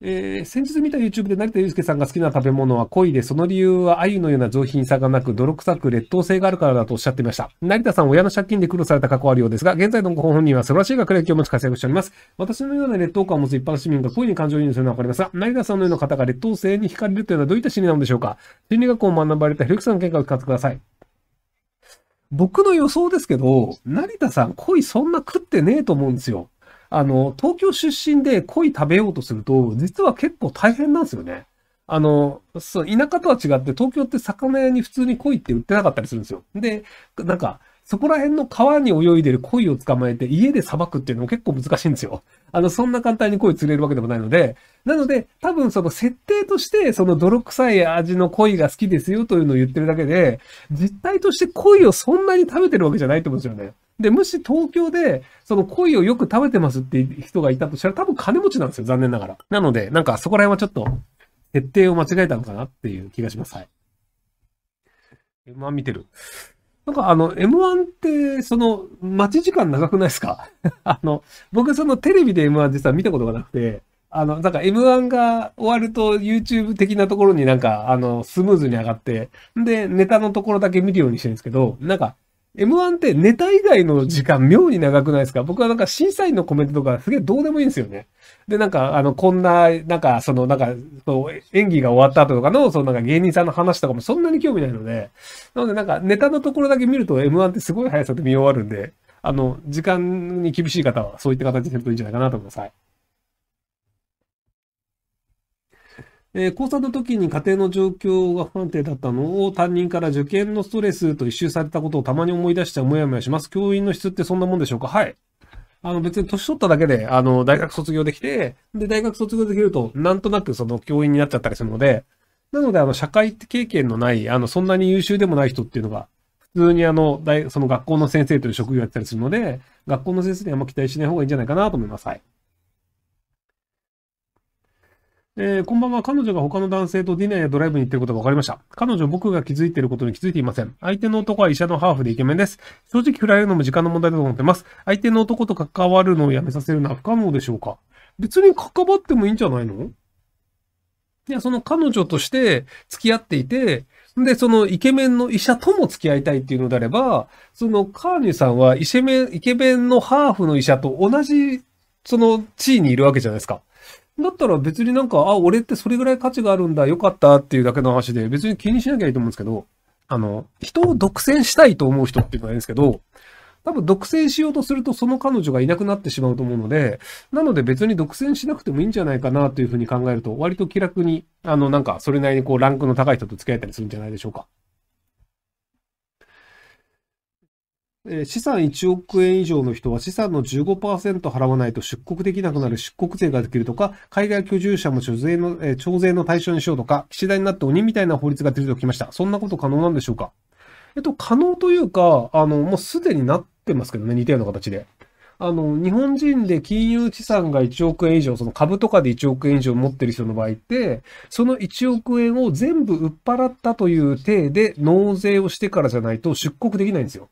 えー、先日見た YouTube で成田悠介さんが好きな食べ物は恋で、その理由は鮎のような上品さがなく、泥臭く劣等性があるからだとおっしゃっていました。成田さん、親の借金で苦労された過去あるようですが、現在のご本人は素晴らしい学歴を持ち活躍しております。私のような劣等感を持つ一般市民が恋に感情移入するのはわかりますが、成田さんのような方が劣等性に惹かれるというのはどういった心理なのでしょうか心理学を学ばれたひろゆきさんの見解を聞かせてください。僕の予想ですけど、成田さん、恋そんな食ってねえと思うんですよ。あの、東京出身で鯉食べようとすると、実は結構大変なんですよね。あの、そう、田舎とは違って、東京って魚屋に普通に鯉って売ってなかったりするんですよ。で、なんか、そこら辺の川に泳いでる鯉を捕まえて家で捌くっていうのも結構難しいんですよ。あの、そんな簡単に鯉釣れるわけでもないので、なので、多分その設定として、その泥臭い味の鯉が好きですよというのを言ってるだけで、実態として鯉をそんなに食べてるわけじゃないと思うんですよね。で、もし東京で、その鯉をよく食べてますって人がいたとしたら多分金持ちなんですよ、残念ながら。なので、なんかそこら辺はちょっと、設定を間違えたのかなっていう気がします。はい。まあ見てる。なんかあの、M1 って、その、待ち時間長くないですか あの、僕そのテレビで M1 実は見たことがなくて、あの、なんか M1 が終わると YouTube 的なところになんか、あの、スムーズに上がって、で、ネタのところだけ見るようにしてるんですけど、なんか、M1 ってネタ以外の時間妙に長くないですか僕はなんか審査員のコメントとかすげえどうでもいいんですよね。で、なんか、あの、こんな、なんか、その、なんか、演技が終わった後とかの、その、なんか芸人さんの話とかもそんなに興味ないので、なので、なんか、ネタのところだけ見ると M1 ってすごい速さで見終わるんで、あの、時間に厳しい方は、そういった形で見るといいんじゃないかなと思います。はいえー、高3の時に家庭の状況が不安定だったのを担任から受験のストレスと一周されたことをたまに思い出してもやもやします。教員の質ってそんなもんでしょうかはい。あの別に年取っただけで、あの、大学卒業できて、で、大学卒業できると、なんとなくその教員になっちゃったりするので、なので、あの、社会経験のない、あの、そんなに優秀でもない人っていうのが、普通にあの、大、その学校の先生という職業やったりするので、学校の先生にあんま期待しない方がいいんじゃないかなと思います。はい。えー、こんばんは。彼女が他の男性とディナーやドライブに行ってることが分かりました。彼女、僕が気づいていることに気づいていません。相手の男は医者のハーフでイケメンです。正直振られるのも時間の問題だと思ってます。相手の男と関わるのをやめさせるのは不可能でしょうか別に関わってもいいんじゃないのいや、その彼女として付き合っていて、で、そのイケメンの医者とも付き合いたいっていうのであれば、そのカーニさんはイケメン、イケメンのハーフの医者と同じ、その地位にいるわけじゃないですか。だったら別になんか、あ、俺ってそれぐらい価値があるんだ、よかったっていうだけの話で、別に気にしなきゃいいと思うんですけど、あの、人を独占したいと思う人っていうのはいいんですけど、多分独占しようとするとその彼女がいなくなってしまうと思うので、なので別に独占しなくてもいいんじゃないかなというふうに考えると、割と気楽に、あの、なんかそれなりにこうランクの高い人と付き合えたりするんじゃないでしょうか。資産1億円以上の人は資産の15%払わないと出国できなくなる出国税ができるとか、海外居住者も徴税の、えー、徴税の対象にしようとか、岸田になって鬼みたいな法律が出てきました。そんなこと可能なんでしょうかえっと、可能というか、あの、もうすでになってますけどね、似たような形で。あの、日本人で金融資産が1億円以上、その株とかで1億円以上持ってる人の場合って、その1億円を全部売っ払ったという体で納税をしてからじゃないと出国できないんですよ。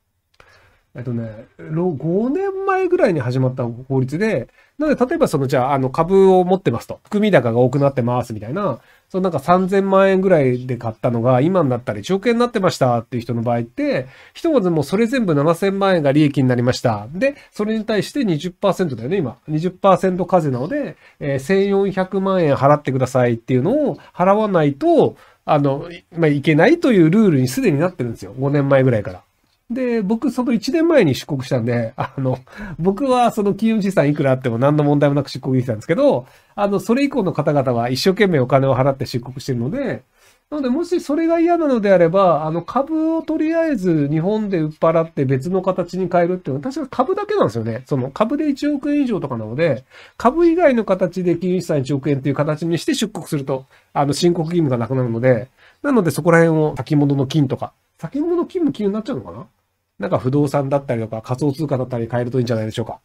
えっとね、5年前ぐらいに始まった法律で、なので、例えばその、じゃあ、あの、株を持ってますと。含み高が多くなってますみたいな、そのなんか3000万円ぐらいで買ったのが、今になったり、条件になってましたっていう人の場合って、ひとまずもうそれ全部7000万円が利益になりました。で、それに対して20%だよね、今。20%課税なので、えー、1400万円払ってくださいっていうのを払わないと、あの、まあ、いけないというルールにすでになってるんですよ。5年前ぐらいから。で、僕、その1年前に出国したんで、あの、僕はその金融資産いくらあっても何の問題もなく出国できたんですけど、あの、それ以降の方々は一生懸命お金を払って出国してるので、なので、もしそれが嫌なのであれば、あの、株をとりあえず日本で売っ払って別の形に変えるっていうのは、確か株だけなんですよね。その株で1億円以上とかなので、株以外の形で金融資産1億円っていう形にして出国すると、あの、申告義務がなくなるので、なのでそこら辺を先物の金とか、先物の金も金になっちゃうのかななんか不動産だったりとか仮想通貨だったり変えるといいんじゃないでしょうか。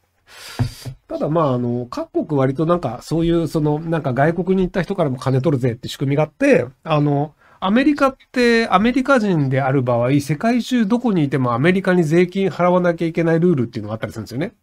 ただまあ、あの、各国割となんかそういう、その、なんか外国に行った人からも金取るぜって仕組みがあって、あの、アメリカって、アメリカ人である場合、世界中どこにいてもアメリカに税金払わなきゃいけないルールっていうのがあったりするんですよね。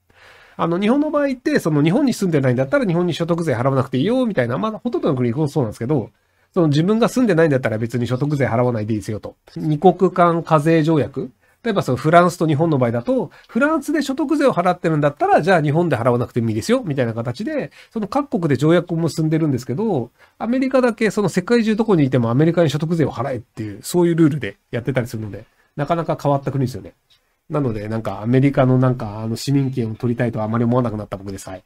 あの、日本の場合って、その日本に住んでないんだったら日本に所得税払わなくていいよ、みたいな、まあ、ほとんどの国そうなんですけど、その自分が住んでないんだったら別に所得税払わないでいいですよと。二国間課税条約例えばそのフランスと日本の場合だと、フランスで所得税を払ってるんだったら、じゃあ日本で払わなくてもいいですよ、みたいな形で、その各国で条約を結んでるんですけど、アメリカだけその世界中どこにいてもアメリカに所得税を払えっていう、そういうルールでやってたりするので、なかなか変わった国ですよね。なので、なんかアメリカのなんかあの市民権を取りたいとはあまり思わなくなった僕です。はい。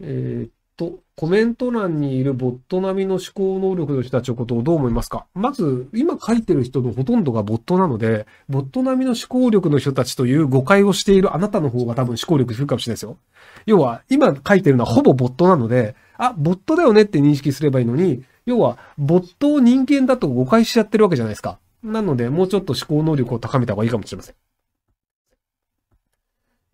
えー、っと、コメント欄にいるボット並みの思考能力の人たちのことをどう思いますかまず、今書いてる人のほとんどがボットなので、ボット並みの思考力の人たちという誤解をしているあなたの方が多分思考力するかもしれないですよ。要は、今書いてるのはほぼボットなので、あ、ボットだよねって認識すればいいのに、要は、ボットを人間だと誤解しちゃってるわけじゃないですか。なので、もうちょっと思考能力を高めた方がいいかもしれません。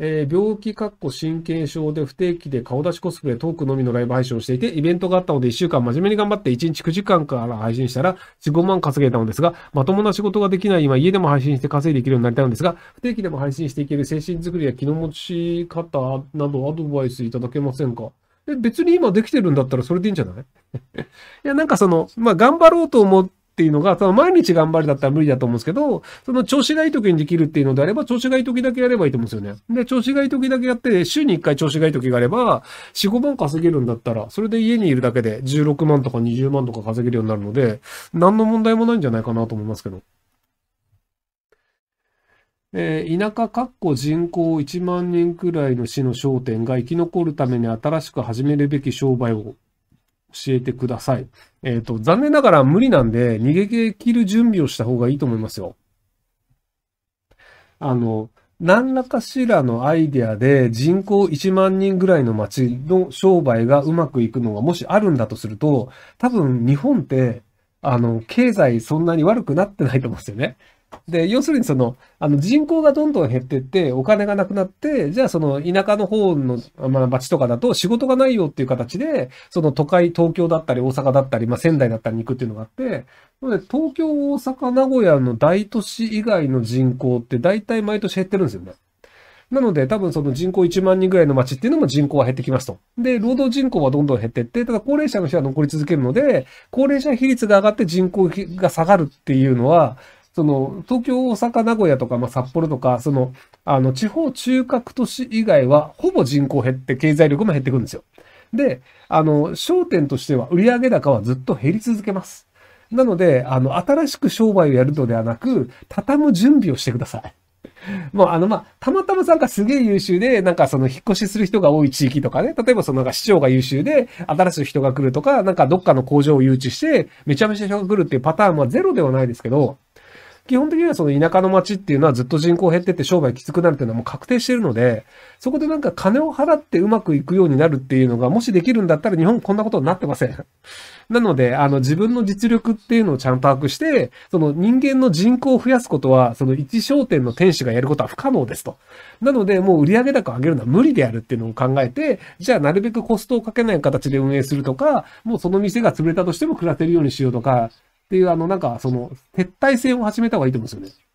えー、病気、神経症で不定期で顔出しコスプレトークのみのライブ配信をしていて、イベントがあったので1週間真面目に頑張って1日9時間から配信したら4、5万稼げたのですが、まともな仕事ができない今家でも配信して稼いでいけるようになりたいのですが、不定期でも配信していける精神づくりや気の持ち方などアドバイスいただけませんかえ、別に今できてるんだったらそれでいいんじゃない いや、なんかその、まあ、頑張ろうと思って、っていうのが、その毎日頑張るだったら無理だと思うんですけど、その調子がいい時にできるっていうのであれば、調子がいい時だけやればいいと思うんですよね。で、調子がいい時だけやって、週に1回調子がいい時があれば、4、5万稼げるんだったら、それで家にいるだけで16万とか20万とか稼げるようになるので、何の問題もないんじゃないかなと思いますけど。えー、田舎かっこ人口1万人くらいの市の商店が生き残るために新しく始めるべき商売を教えてください。えっ、ー、と、残念ながら無理なんで、逃げ切る準備をした方がいいと思いますよ。あの、何らかしらのアイデアで人口1万人ぐらいの町の商売がうまくいくのがもしあるんだとすると、多分日本って、あの、経済そんなに悪くなってないと思うんですよね。で、要するにその、あの人口がどんどん減ってって、お金がなくなって、じゃあその田舎の方の、まあ、町とかだと仕事がないよっていう形で、その都会、東京だったり大阪だったり、まあ、仙台だったりに行くっていうのがあって、なので東京、大阪、名古屋の大都市以外の人口って大体毎年減ってるんですよね。なので、多分その人口1万人ぐらいの町っていうのも人口は減ってきますと。で、労働人口はどんどん減ってって、ただ高齢者の人は残り続けるので、高齢者比率が上がって人口が下がるっていうのは、その、東京、大阪、名古屋とか、まあ、札幌とか、その、あの、地方中核都市以外は、ほぼ人口減って、経済力も減ってくるんですよ。で、あの、商店としては、売上高はずっと減り続けます。なので、あの、新しく商売をやるのではなく、畳む準備をしてください。もうあの、まあ、たまたまさんがすげえ優秀で、なんかその引っ越しする人が多い地域とかね、例えばそのなんか市長が優秀で、新しい人が来るとか、なんかどっかの工場を誘致して、めちゃめちゃ人が来るっていうパターンはゼロではないですけど、基本的にはその田舎の町っていうのはずっと人口減ってて商売きつくなるっていうのはもう確定してるので、そこでなんか金を払ってうまくいくようになるっていうのが、もしできるんだったら日本こんなことになってません。なので、あの自分の実力っていうのをちゃんと把握して、その人間の人口を増やすことは、その一商店の店主がやることは不可能ですと。なので、もう売上高を上げるのは無理であるっていうのを考えて、じゃあなるべくコストをかけない形で運営するとか、もうその店が潰れたとしても暮らせるようにしようとか、っていう、あの、なんか、その、撤退戦を始めた方がいいと思うんですよね。